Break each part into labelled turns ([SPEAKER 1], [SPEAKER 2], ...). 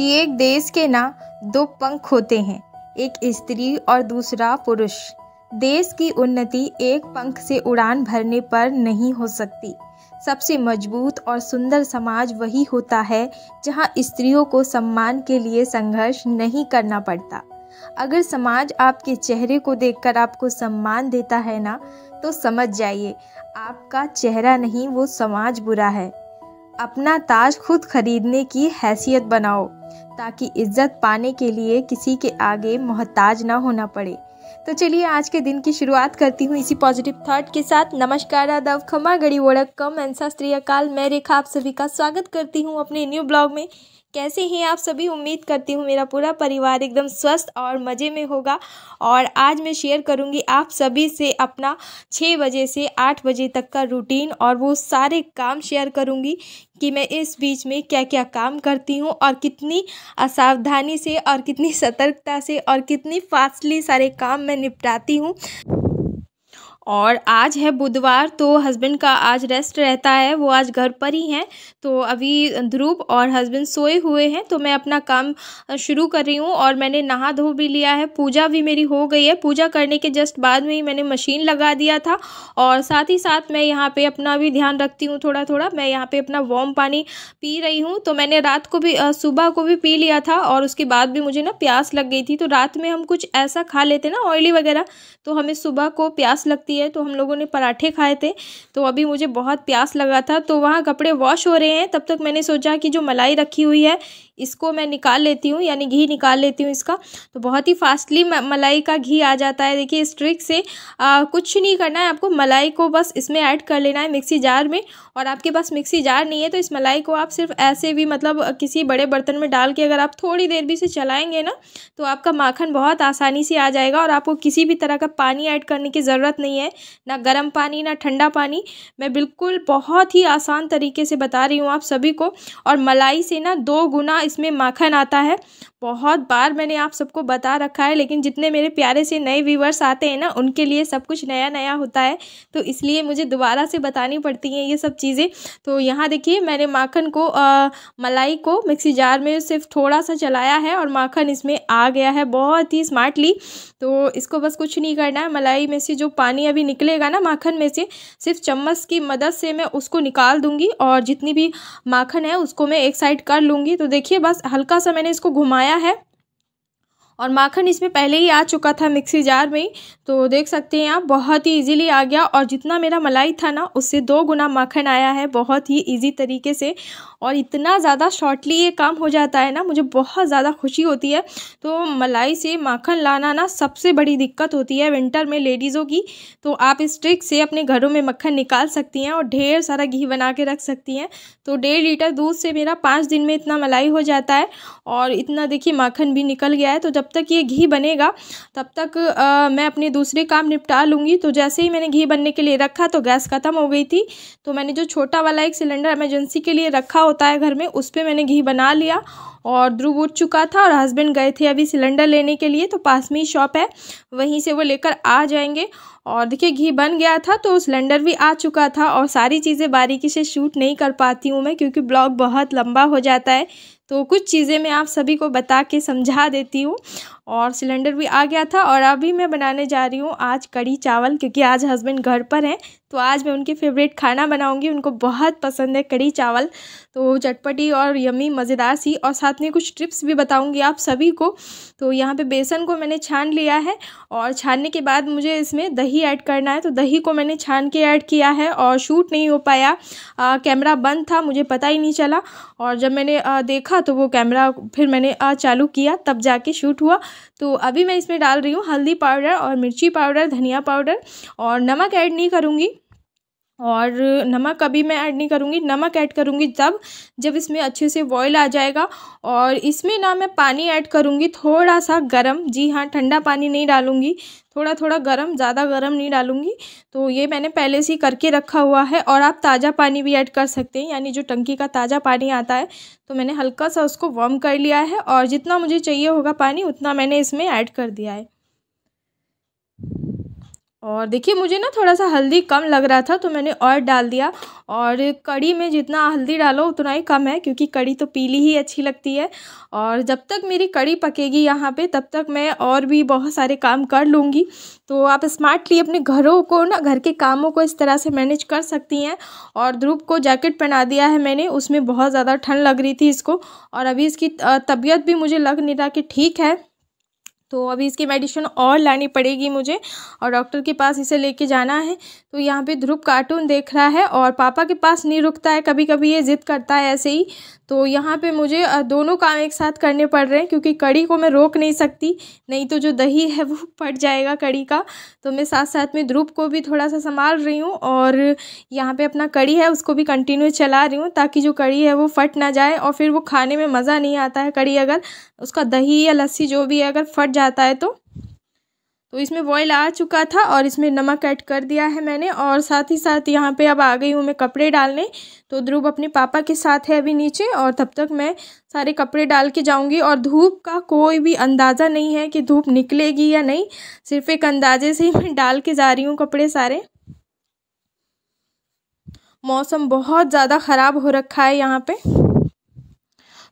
[SPEAKER 1] प्रत्येक देश के ना दो पंख होते हैं एक स्त्री और दूसरा पुरुष देश की उन्नति एक पंख से उड़ान भरने पर नहीं हो सकती सबसे मजबूत और सुंदर समाज वही होता है जहां स्त्रियों को सम्मान के लिए संघर्ष नहीं करना पड़ता अगर समाज आपके चेहरे को देखकर आपको सम्मान देता है ना तो समझ जाइए आपका चेहरा नहीं वो समाज बुरा है अपना ताज खुद खरीदने की हैसियत बनाओ ताकि इज्जत पाने के लिए किसी के आगे मोहताज ना होना पड़े तो चलिए आज के दिन की शुरुआत करती हूँ इसी पॉजिटिव थॉट के साथ नमस्कार आदव खमा गड़ी वोड़क कम एंसा स्त्री अकाल मैं रेखा आप सभी का स्वागत करती हूँ अपने न्यू ब्लॉग में कैसे हैं आप सभी उम्मीद करती हूँ मेरा पूरा परिवार एकदम स्वस्थ और मज़े में होगा और आज मैं शेयर करूँगी आप सभी से अपना छः बजे से आठ बजे तक का रूटीन और वो सारे काम शेयर करूँगी कि मैं इस बीच में क्या क्या काम करती हूँ और कितनी असावधानी से और कितनी सतर्कता से और कितनी फास्टली सारे काम मैं निपटाती हूँ और आज है बुधवार तो हस्बैंड का आज रेस्ट रहता है वो आज घर पर ही हैं तो अभी ध्रुव और हस्बैंड सोए हुए हैं तो मैं अपना काम शुरू कर रही हूँ और मैंने नहा धो भी लिया है पूजा भी मेरी हो गई है पूजा करने के जस्ट बाद में ही मैंने मशीन लगा दिया था और साथ ही साथ मैं यहाँ पर अपना भी ध्यान रखती हूँ थोड़ा थोड़ा मैं यहाँ पर अपना वॉर्म पानी पी रही हूँ तो मैंने रात को भी सुबह को भी पी लिया था और उसके बाद भी मुझे ना प्यास लग गई थी तो रात में हम कुछ ऐसा खा लेते ना ऑयली वगैरह तो हमें सुबह को प्यास लगती है है तो हम लोगों ने पराठे खाए थे तो अभी मुझे बहुत प्यास लगा था तो वहाँ कपड़े वॉश हो रहे हैं तब तक मैंने सोचा कि जो मलाई रखी हुई है इसको मैं निकाल लेती हूँ यानी घी निकाल लेती हूँ इसका तो बहुत ही फास्टली मलाई का घी आ जाता है देखिए इस ट्रिक से आ, कुछ नहीं करना है आपको मलाई को बस इसमें ऐड कर लेना है मिक्सी जार में और आपके पास मिक्सी जार नहीं है तो इस मलाई को आप सिर्फ ऐसे भी मतलब किसी बड़े बर्तन में डाल के अगर आप थोड़ी देर भी इसे चलाएंगे ना तो आपका माखन बहुत आसानी से आ जाएगा और आपको किसी भी तरह का पानी ऐड करने की ज़रूरत नहीं है है ना गर्म पानी ना ठंडा पानी मैं बिल्कुल बहुत ही आसान तरीके से बता रही हूँ आप सभी को और मलाई से ना दो गुना इसमें माखन आता है बहुत बार मैंने आप सबको बता रखा है लेकिन जितने मेरे प्यारे से नए व्यूवर्स आते हैं ना उनके लिए सब कुछ नया नया होता है तो इसलिए मुझे दोबारा से बतानी पड़ती हैं ये सब चीज़ें तो यहाँ देखिए मैंने माखन को आ, मलाई को मिक्सी जार में सिर्फ थोड़ा सा चलाया है और माखन इसमें आ गया है बहुत ही स्मार्टली तो इसको बस कुछ नहीं करना है मलाई में से जो पानी अभी निकलेगा ना माखन में से सिर्फ चम्मच की मदद से मैं उसको निकाल दूँगी और जितनी भी माखन है उसको मैं एक साइड कर लूँगी तो देखिए बस हल्का सा मैंने इसको घुमाया बनाया है और माखन इसमें पहले ही आ चुका था मिक्सी जार में तो देख सकते हैं आप बहुत ही इजीली आ गया और जितना मेरा मलाई था ना उससे दो गुना माखन आया है बहुत ही इजी तरीके से और इतना ज़्यादा शॉर्टली ये काम हो जाता है ना मुझे बहुत ज़्यादा खुशी होती है तो मलाई से माखन लाना ना सबसे बड़ी दिक्कत होती है विंटर में लेडीज़ों की तो आप इस ट्रिक से अपने घरों में मक्खन निकाल सकती हैं और ढेर सारा घी बना के रख सकती हैं तो डेढ़ लीटर दूध से मेरा पाँच दिन में इतना मलाई हो जाता है और इतना देखिए माखन भी निकल गया है तो जब तक ये घी बनेगा तब तक आ, मैं अपने दूसरे काम निपटा लूँगी तो जैसे ही मैंने घी बनने के लिए रखा तो गैस ख़त्म हो गई थी तो मैंने जो छोटा वाला एक सिलेंडर एमरजेंसी के लिए रखा होता है घर में उस पर मैंने घी बना लिया और ध्रुव उठ चुका था और हस्बैंड गए थे अभी सिलेंडर लेने के लिए तो पास में ही शॉप है वहीं से वो लेकर आ जाएंगे और देखिए घी बन गया था तो सिलेंडर भी आ चुका था और सारी चीज़ें बारीकी से शूट नहीं कर पाती हूँ मैं क्योंकि ब्लॉग बहुत लंबा हो जाता है तो कुछ चीज़ें मैं आप सभी को बता के समझा देती हूँ और सिलेंडर भी आ गया था और अभी मैं बनाने जा रही हूँ आज कड़ी चावल क्योंकि आज हस्बैंड घर पर हैं तो आज मैं उनके फेवरेट खाना बनाऊंगी उनको बहुत पसंद है कड़ी चावल तो चटपटी और यमी मज़ेदार सी और साथ में कुछ ट्रिप्स भी बताऊंगी आप सभी को तो यहाँ पे बेसन को मैंने छान लिया है और छानने के बाद मुझे इसमें दही ऐड करना है तो दही को मैंने छान के ऐड किया है और शूट नहीं हो पाया कैमरा बंद था मुझे पता ही नहीं चला और जब मैंने आ, देखा तो वो कैमरा फिर मैंने आ, चालू किया तब जाके शूट हुआ तो अभी मैं इसमें डाल रही हूँ हल्दी पाउडर और मिर्ची पाउडर धनिया पाउडर और नमक ऐड नहीं करूँगी और नमक अभी मैं ऐड नहीं करूँगी नमक ऐड करूँगी जब जब इसमें अच्छे से बॉयल आ जाएगा और इसमें ना मैं पानी ऐड करूँगी थोड़ा सा गरम जी हाँ ठंडा पानी नहीं डालूँगी थोड़ा थोड़ा गरम ज़्यादा गरम नहीं डालूँगी तो ये मैंने पहले से ही करके रखा हुआ है और आप ताज़ा पानी भी ऐड कर सकते हैं यानी जो टंकी का ताज़ा पानी आता है तो मैंने हल्का सा उसको वॉर्म कर लिया है और जितना मुझे चाहिए होगा पानी उतना मैंने इसमें ऐड कर दिया है और देखिए मुझे ना थोड़ा सा हल्दी कम लग रहा था तो मैंने और डाल दिया और कड़ी में जितना हल्दी डालो उतना ही कम है क्योंकि कड़ी तो पीली ही अच्छी लगती है और जब तक मेरी कड़ी पकेगी यहाँ पे तब तक मैं और भी बहुत सारे काम कर लूँगी तो आप स्मार्टली अपने घरों को ना घर के कामों को इस तरह से मैनेज कर सकती हैं और ध्रुव को जैकेट पहना दिया है मैंने उसमें बहुत ज़्यादा ठंड लग रही थी इसको और अभी इसकी तबीयत भी मुझे लग नहीं रहा कि ठीक है तो अभी इसकी मेडिसिन और लानी पड़ेगी मुझे और डॉक्टर के पास इसे लेके जाना है तो यहाँ पे ध्रुव कार्टून देख रहा है और पापा के पास नहीं रुकता है कभी कभी ये ज़िद करता है ऐसे ही तो यहाँ पे मुझे दोनों काम एक साथ करने पड़ रहे हैं क्योंकि कड़ी को मैं रोक नहीं सकती नहीं तो जो दही है वो फट जाएगा कड़ी का तो मैं साथ साथ में ध्रुप को भी थोड़ा सा संभाल रही हूँ और यहाँ पे अपना कड़ी है उसको भी कंटिन्यू चला रही हूँ ताकि जो कड़ी है वो फट ना जाए और फिर वो खाने में मज़ा नहीं आता है कड़ी अगर उसका दही या लस्सी जो भी है अगर फट जाता है तो तो इसमें बॉयल आ चुका था और इसमें नमक ऐड कर दिया है मैंने और साथ ही साथ यहाँ पे अब आ गई हूँ मैं कपड़े डालने तो ध्रुव अपने पापा के साथ है अभी नीचे और तब तक मैं सारे कपड़े डाल के जाऊँगी और धूप का कोई भी अंदाज़ा नहीं है कि धूप निकलेगी या नहीं सिर्फ एक अंदाजे से ही मैं डाल के जा रही हूँ कपड़े सारे मौसम बहुत ज़्यादा ख़राब हो रखा है यहाँ पर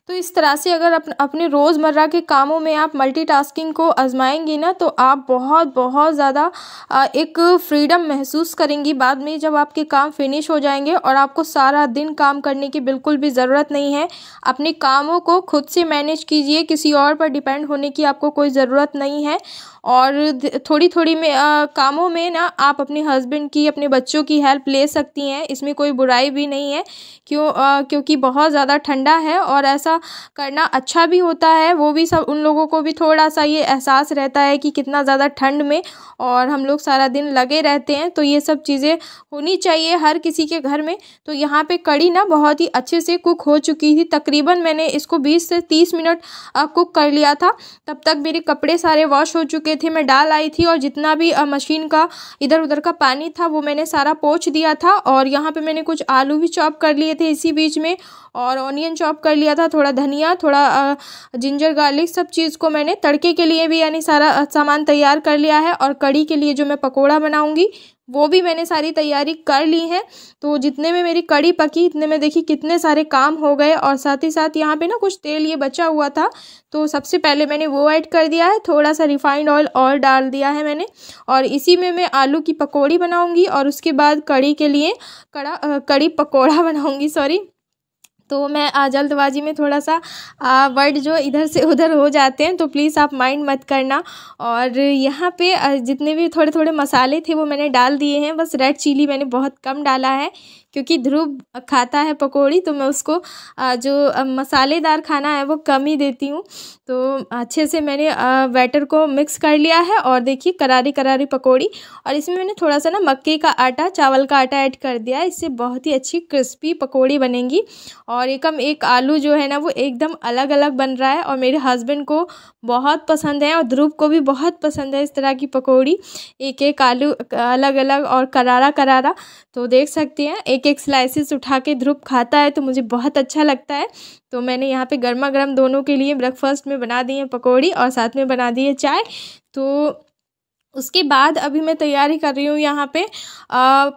[SPEAKER 1] तो इस तरह से अगर अप, अपने रोज़मर्रा के कामों में आप मल्टीटास्किंग को आजमाएंगी ना तो आप बहुत बहुत ज़्यादा एक फ्रीडम महसूस करेंगी बाद में जब आपके काम फिनिश हो जाएंगे और आपको सारा दिन काम करने की बिल्कुल भी ज़रूरत नहीं है अपने कामों को खुद से मैनेज कीजिए किसी और पर डिपेंड होने की आपको कोई ज़रूरत नहीं है और थोड़ी थोड़ी में कामों में ना आप अपने हस्बैंड की अपने बच्चों की हेल्प ले सकती हैं इसमें कोई बुराई भी नहीं है क्यों क्योंकि बहुत ज़्यादा ठंडा है और ऐसा करना अच्छा भी होता है वो भी सब उन लोगों को भी थोड़ा सा ये एहसास रहता है कि कितना ज़्यादा ठंड में और हम लोग सारा दिन लगे रहते हैं तो ये सब चीज़ें होनी चाहिए हर किसी के घर में तो यहाँ पर कड़ी ना बहुत ही अच्छे से कुक हो चुकी थी तकरीबन मैंने इसको बीस से तीस मिनट कुक कर लिया था तब तक मेरे कपड़े सारे वॉश हो चुके थे मैं डाल आई थी और जितना भी मशीन का इधर उधर का पानी था वो मैंने सारा पोछ दिया था और यहाँ पे मैंने कुछ आलू भी चॉप कर लिए थे इसी बीच में और ऑनियन चॉप कर लिया था थोड़ा धनिया थोड़ा जिंजर गार्लिक सब चीज़ को मैंने तड़के के लिए भी यानी सारा सामान तैयार कर लिया है और कड़ी के लिए जो मैं पकौड़ा बनाऊँगी वो भी मैंने सारी तैयारी कर ली है तो जितने में मेरी कड़ी पकी इतने में देखिए कितने सारे काम हो गए और साथ ही साथ यहाँ पे ना कुछ तेल ये बचा हुआ था तो सबसे पहले मैंने वो ऐड कर दिया है थोड़ा सा रिफाइंड ऑयल और डाल दिया है मैंने और इसी में मैं आलू की पकौड़ी बनाऊँगी और उसके बाद कड़ी के लिए कड़ा कड़ी पकौड़ा बनाऊँगी सॉरी तो मैं जल्दबाजी में थोड़ा सा वर्ड जो इधर से उधर हो जाते हैं तो प्लीज़ आप माइंड मत करना और यहाँ पे जितने भी थोड़े थोड़े मसाले थे वो मैंने डाल दिए हैं बस रेड चिली मैंने बहुत कम डाला है क्योंकि ध्रुव खाता है पकौड़ी तो मैं उसको जो मसालेदार खाना है वो कम ही देती हूँ तो अच्छे से मैंने बैटर को मिक्स कर लिया है और देखिए करारी करारी पकौड़ी और इसमें मैंने थोड़ा सा ना मक्के का आटा चावल का आटा ऐड कर दिया है इससे बहुत ही अच्छी क्रिस्पी पकौड़ी बनेगी और एकम एक आलू जो है ना वो एकदम अलग अलग बन रहा है और मेरे हस्बैंड को बहुत पसंद है और ध्रुव को भी बहुत पसंद है इस तरह की पकौड़ी एक एक आलू अलग अलग और करारा करारा तो देख सकते हैं एक एक एक स्लाइसिस उठा के ध्रुव खाता है तो मुझे बहुत अच्छा लगता है तो मैंने यहाँ पे गर्मा गर्म दोनों के लिए ब्रेकफास्ट में बना दी है पकौड़ी और साथ में बना दी है चाय तो उसके बाद अभी मैं तैयारी कर रही हूँ यहाँ पे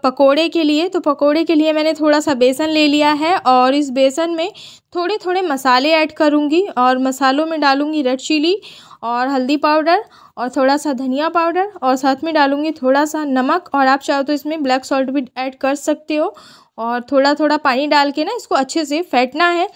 [SPEAKER 1] पकोड़े के लिए तो पकोड़े के लिए मैंने थोड़ा सा बेसन ले लिया है और इस बेसन में थोड़े थोड़े मसाले ऐड करूँगी और मसालों में डालूँगी रेड चिली और हल्दी पाउडर और थोड़ा सा धनिया पाउडर और साथ में डालूँगी थोड़ा सा नमक और आप चाहो तो इसमें ब्लैक सॉल्ट भी ऐड कर सकते हो और थोड़ा थोड़ा पानी डाल के ना इसको अच्छे से फेंटना है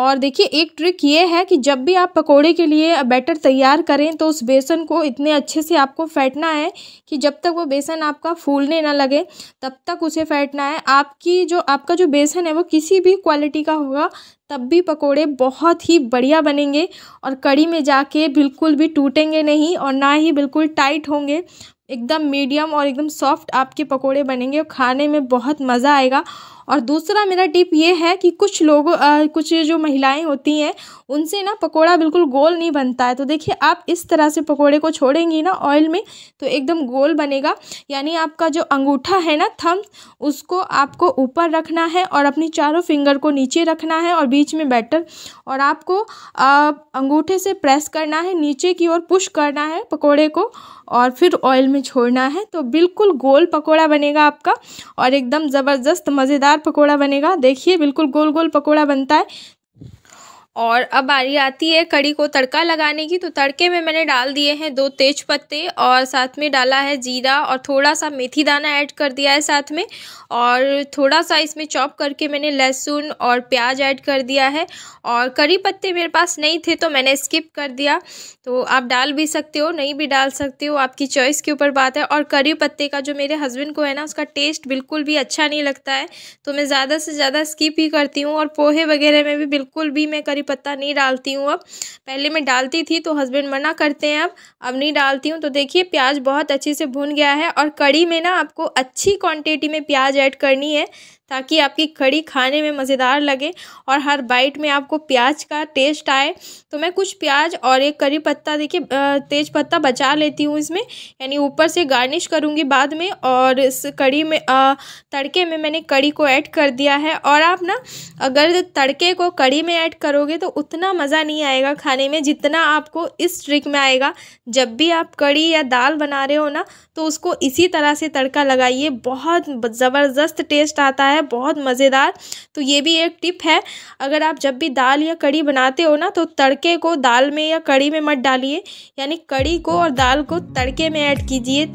[SPEAKER 1] और देखिए एक ट्रिक ये है कि जब भी आप पकोड़े के लिए बैटर तैयार करें तो उस बेसन को इतने अच्छे से आपको फेंटना है कि जब तक वो बेसन आपका फूलने ना लगे तब तक उसे फेंटना है आपकी जो आपका जो बेसन है वो किसी भी क्वालिटी का होगा तब भी पकोड़े बहुत ही बढ़िया बनेंगे और कड़ी में जाके बिल्कुल भी टूटेंगे नहीं और ना ही बिल्कुल टाइट होंगे एकदम मीडियम और एकदम सॉफ्ट आपके पकोड़े बनेंगे और खाने में बहुत मज़ा आएगा और दूसरा मेरा टिप ये है कि कुछ लोग कुछ जो महिलाएं होती हैं उनसे ना पकोड़ा बिल्कुल गोल नहीं बनता है तो देखिए आप इस तरह से पकोड़े को छोड़ेंगी ना ऑयल में तो एकदम गोल बनेगा यानी आपका जो अंगूठा है ना थम उसको आपको ऊपर रखना है और अपनी चारों फिंगर को नीचे रखना है और बीच में बैटर और आपको अंगूठे से प्रेस करना है नीचे की ओर पुश करना है पकौड़े को और फिर ऑयल में छोड़ना है तो बिल्कुल गोल पकौड़ा बनेगा आपका और एकदम ज़बरदस्त मज़ेदार मज़ेदार पकौड़ा बनेगा देखिए बिल्कुल गोल गोल पकौड़ा बनता है और अब बारी आती है कड़ी को तड़का लगाने की तो तड़के में मैंने डाल दिए हैं दो तेज पत्ते और साथ में डाला है जीरा और थोड़ा सा मेथी दाना ऐड कर दिया है साथ में और थोड़ा सा इसमें चॉप करके मैंने लहसुन और प्याज ऐड कर दिया है और कड़ी पत्ते मेरे पास नहीं थे तो मैंने स्किप कर दिया तो आप डाल भी सकते हो नहीं भी डाल सकते हो आपकी चॉइस के ऊपर बात है और करी पत्ते का जो मेरे हस्बैंड को है ना उसका टेस्ट बिल्कुल भी अच्छा नहीं लगता है तो मैं ज़्यादा से ज़्यादा स्किप ही करती हूँ और पोहे वगैरह में भी बिल्कुल भी मैं करी करी पत्ता नहीं डालती हूँ अब पहले मैं डालती थी तो हस्बैंड मना करते हैं अब अब नहीं डालती हूँ तो देखिए प्याज बहुत अच्छे से भुन गया है और कड़ी में ना आपको अच्छी क्वांटिटी में प्याज ऐड करनी है ताकि आपकी कड़ी खाने में मज़ेदार लगे और हर बाइट में आपको प्याज का टेस्ट आए तो मैं कुछ प्याज और एक करी पत्ता देखिए तेज पत्ता बचा लेती हूँ इसमें यानी ऊपर से गार्निश करूँगी बाद में और इस कड़ी में आ, तड़के में मैंने कड़ी को ऐड कर दिया है और आप ना अगर तड़के को कड़ी में ऐड करोगे तो उतना मज़ा नहीं आएगा खाने में जितना आपको इस ट्रिक में आएगा जब भी आप कड़ी या दाल बना रहे हो ना तो उसको इसी तरह से तड़का लगाइए बहुत ज़बरदस्त टेस्ट आता है है बहुत मज़ेदार तो ये भी एक टिप है अगर आप जब भी दाल या कड़ी बनाते हो ना तो तड़के को दाल में या कड़ी में मत डालिए यानी कड़ी को और दाल को तड़के में ऐड कीजिए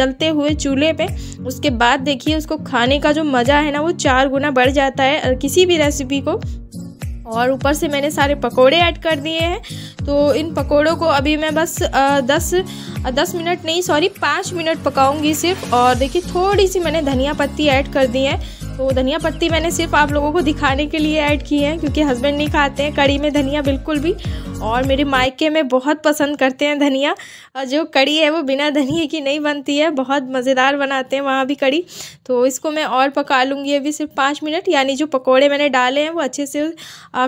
[SPEAKER 1] जलते हुए चूल्हे पे उसके बाद देखिए उसको खाने का जो मज़ा है ना वो चार गुना बढ़ जाता है किसी भी रेसिपी को और ऊपर से मैंने सारे पकोड़े ऐड कर दिए हैं तो इन पकोड़ों को अभी मैं बस आ, दस आ, दस मिनट नहीं सॉरी पाँच मिनट पकाऊंगी सिर्फ और देखिए थोड़ी सी मैंने धनिया पत्ती ऐड कर दी है तो धनिया पत्ती मैंने सिर्फ आप लोगों को दिखाने के लिए ऐड की है क्योंकि हस्बैंड नहीं खाते हैं कड़ी में धनिया बिल्कुल भी और मेरे मायके में बहुत पसंद करते हैं धनिया और जो कड़ी है वो बिना धनिए की नहीं बनती है बहुत मज़ेदार बनाते हैं वहाँ भी कड़ी तो इसको मैं और पका लूँगी अभी सिर्फ पाँच मिनट यानी जो पकौड़े मैंने डाले हैं वो अच्छे से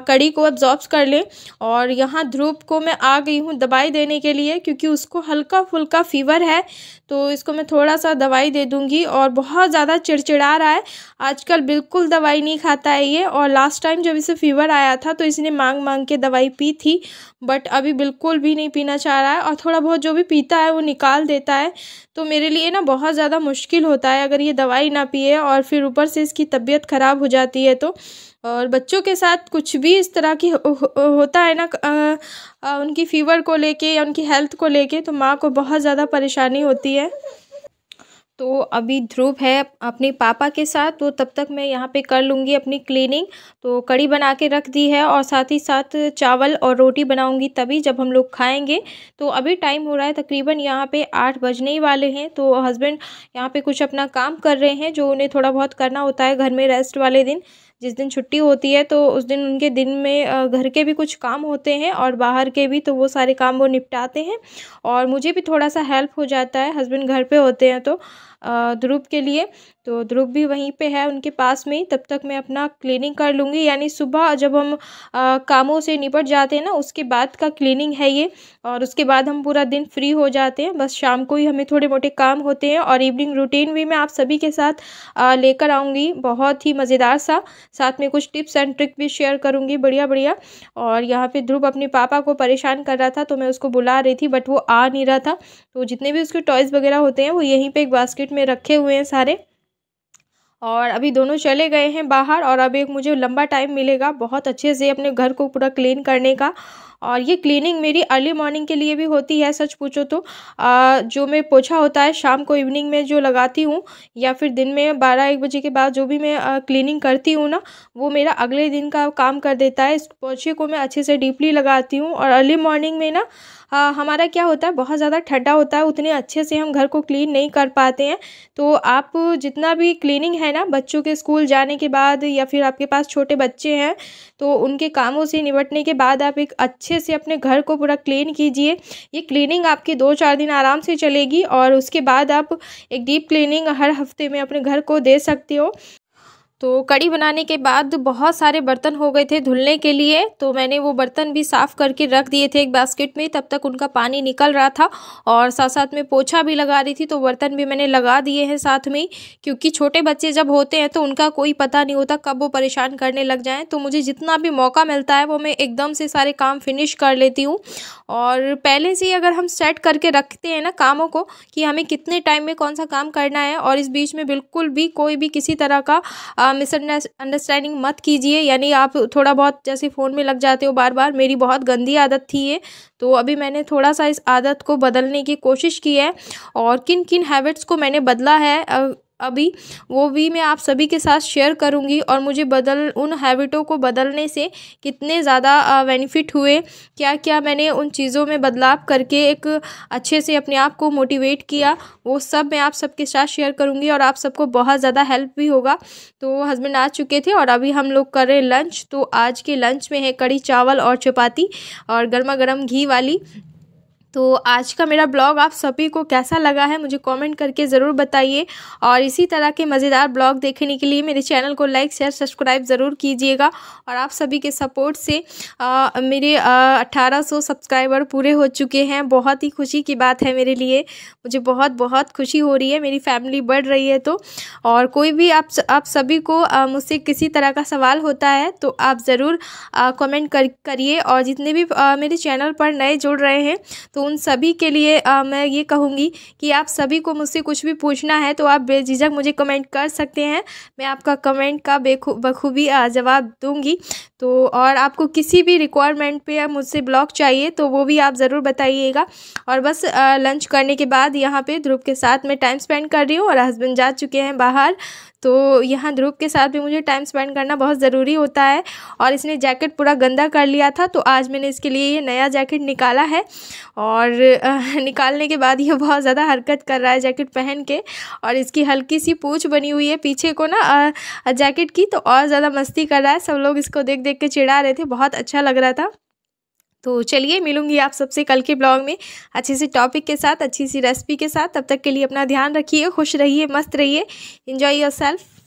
[SPEAKER 1] कड़ी को अब्जॉर्ब कर लें और यहाँ ध्रुव को मैं आ गई हूँ दवाई देने के लिए क्योंकि उसको हल्का फुल्का फीवर है तो इसको मैं थोड़ा सा दवाई दे दूँगी और बहुत ज़्यादा चिड़चिड़ा रहा है आजकल बिल्कुल दवाई नहीं खाता है ये और लास्ट टाइम जब इसे फीवर आया था तो इसने मांग मांग के दवाई पी थी बट अभी बिल्कुल भी नहीं पीना चाह रहा है और थोड़ा बहुत जो भी पीता है वो निकाल देता है तो मेरे लिए ना बहुत ज़्यादा मुश्किल होता है अगर ये दवाई ना पिए और फिर ऊपर से इसकी तबीयत ख़राब हो जाती है तो और बच्चों के साथ कुछ भी इस तरह की होता है ना आ, आ, उनकी फ़ीवर को लेके या उनकी हेल्थ को लेके तो माँ को बहुत ज़्यादा परेशानी होती है तो अभी ध्रुव है अपने पापा के साथ तो तब तक मैं यहाँ पे कर लूँगी अपनी क्लीनिंग तो कड़ी बना के रख दी है और साथ ही साथ चावल और रोटी बनाऊँगी तभी जब हम लोग खाएँगे तो अभी टाइम हो रहा है तकरीबन यहाँ पे आठ बजने ही वाले हैं तो हस्बैंड यहाँ पे कुछ अपना काम कर रहे हैं जो उन्हें थोड़ा बहुत करना होता है घर में रेस्ट वाले दिन जिस दिन छुट्टी होती है तो उस दिन उनके दिन में घर के भी कुछ काम होते हैं और बाहर के भी तो वो सारे काम वो निपटाते हैं और मुझे भी थोड़ा सा हेल्प हो जाता है हस्बैंड घर पे होते हैं तो ध्रुव के लिए तो ध्रुव भी वहीं पे है उनके पास में तब तक मैं अपना क्लीनिंग कर लूँगी यानी सुबह जब हम आ, कामों से निपट जाते हैं ना उसके बाद का क्लीनिंग है ये और उसके बाद हम पूरा दिन फ्री हो जाते हैं बस शाम को ही हमें थोड़े मोटे काम होते हैं और इवनिंग रूटीन भी मैं आप सभी के साथ लेकर आऊँगी बहुत ही मज़ेदार सा साथ में कुछ टिप्स एंड ट्रिक भी शेयर करूँगी बढ़िया बढ़िया और यहाँ पे ध्रुव अपने पापा को परेशान कर रहा था तो मैं उसको बुला रही थी बट वो आ नहीं रहा था तो जितने भी उसके टॉयज़ वगैरह होते हैं वो यहीं पर एक बास्केट बास्केट में रखे हुए हैं सारे और अभी दोनों चले गए हैं बाहर और अब एक मुझे लंबा टाइम मिलेगा बहुत अच्छे से अपने घर को पूरा क्लीन करने का और ये क्लीनिंग मेरी अर्ली मॉर्निंग के लिए भी होती है सच पूछो तो आ, जो मैं पोछा होता है शाम को इवनिंग में जो लगाती हूँ या फिर दिन में बारह एक बजे के बाद जो भी मैं आ, क्लीनिंग करती हूँ ना वो मेरा अगले दिन का काम कर देता है इस पोछे को मैं अच्छे से डीपली लगाती हूँ और अर्ली मॉर्निंग में ना आ, हमारा क्या होता है बहुत ज़्यादा ठंडा होता है उतने अच्छे से हम घर को क्लीन नहीं कर पाते हैं तो आप जितना भी क्लीनिंग है ना बच्चों के स्कूल जाने के बाद या फिर आपके पास छोटे बच्चे हैं तो उनके कामों से निपटने के बाद आप एक अच्छे अच्छे से अपने घर को पूरा क्लीन कीजिए ये क्लीनिंग आपकी दो चार दिन आराम से चलेगी और उसके बाद आप एक डीप क्लीनिंग हर हफ्ते में अपने घर को दे सकते हो तो कड़ी बनाने के बाद बहुत सारे बर्तन हो गए थे धुलने के लिए तो मैंने वो बर्तन भी साफ़ करके रख दिए थे एक बास्केट में तब तक उनका पानी निकल रहा था और साथ साथ में पोछा भी लगा रही थी तो बर्तन भी मैंने लगा दिए हैं साथ में क्योंकि छोटे बच्चे जब होते हैं तो उनका कोई पता नहीं होता कब वो परेशान करने लग जाएँ तो मुझे जितना भी मौका मिलता है वो मैं एकदम से सारे काम फिनिश कर लेती हूँ और पहले से ही अगर हम सेट करके रखते हैं ना कामों को कि हमें कितने टाइम में कौन सा काम करना है और इस बीच में बिल्कुल भी कोई भी किसी तरह का मिसअंडरस्टैंडिंग मत कीजिए यानी आप थोड़ा बहुत जैसे फ़ोन में लग जाते हो बार बार मेरी बहुत गंदी आदत थी ये तो अभी मैंने थोड़ा सा इस आदत को बदलने की कोशिश की है और किन किन हैबिट्स को मैंने बदला है अभी वो भी मैं आप सभी के साथ शेयर करूँगी और मुझे बदल उन हैबिटों को बदलने से कितने ज़्यादा बेनिफिट हुए क्या क्या मैंने उन चीज़ों में बदलाव करके एक अच्छे से अपने आप को मोटिवेट किया वो सब मैं आप सबके साथ शेयर करूँगी और आप सबको बहुत ज़्यादा हेल्प भी होगा तो हस्बैंड आ चुके थे और अभी हम लोग कर रहे लंच तो आज के लंच में है कड़ी चावल और चपाती और गर्मा गर्म घी वाली तो आज का मेरा ब्लॉग आप सभी को कैसा लगा है मुझे कमेंट करके ज़रूर बताइए और इसी तरह के मज़ेदार ब्लॉग देखने के लिए मेरे चैनल को लाइक शेयर सब्सक्राइब ज़रूर कीजिएगा और आप सभी के सपोर्ट से आ, मेरे अट्ठारह सब्सक्राइबर पूरे हो चुके हैं बहुत ही खुशी की बात है मेरे लिए मुझे बहुत बहुत खुशी हो रही है मेरी फैमिली बढ़ रही है तो और कोई भी आप आप सभी को मुझसे किसी तरह का सवाल होता है तो आप ज़रूर कॉमेंट कर करिए और जितने भी आ, मेरे चैनल पर नए जुड़ रहे हैं तो तो उन सभी के लिए आ, मैं ये कहूँगी कि आप सभी को मुझसे कुछ भी पूछना है तो आप बेझिझक मुझे कमेंट कर सकते हैं मैं आपका कमेंट का बेखू बखूबी जवाब दूँगी तो और आपको किसी भी रिक्वायरमेंट पे मुझसे ब्लॉग चाहिए तो वो भी आप ज़रूर बताइएगा और बस आ, लंच करने के बाद यहाँ पे ध्रुव के साथ मैं टाइम स्पेंड कर रही हूँ और हस्बैंड जा चुके हैं बाहर तो यहाँ ध्रुव के साथ भी मुझे टाइम स्पेंड करना बहुत ज़रूरी होता है और इसने जैकेट पूरा गंदा कर लिया था तो आज मैंने इसके लिए ये नया जैकेट निकाला है और और निकालने के बाद ये बहुत ज़्यादा हरकत कर रहा है जैकेट पहन के और इसकी हल्की सी पूछ बनी हुई है पीछे को ना जैकेट की तो और ज़्यादा मस्ती कर रहा है सब लोग इसको देख देख के चिढ़ा रहे थे बहुत अच्छा लग रहा था तो चलिए मिलूंगी आप सबसे कल के ब्लॉग में अच्छे से टॉपिक के साथ अच्छी सी रेसिपी के साथ तब तक के लिए अपना ध्यान रखिए खुश रहिए मस्त रहिए इन्जॉय योर सेल्फ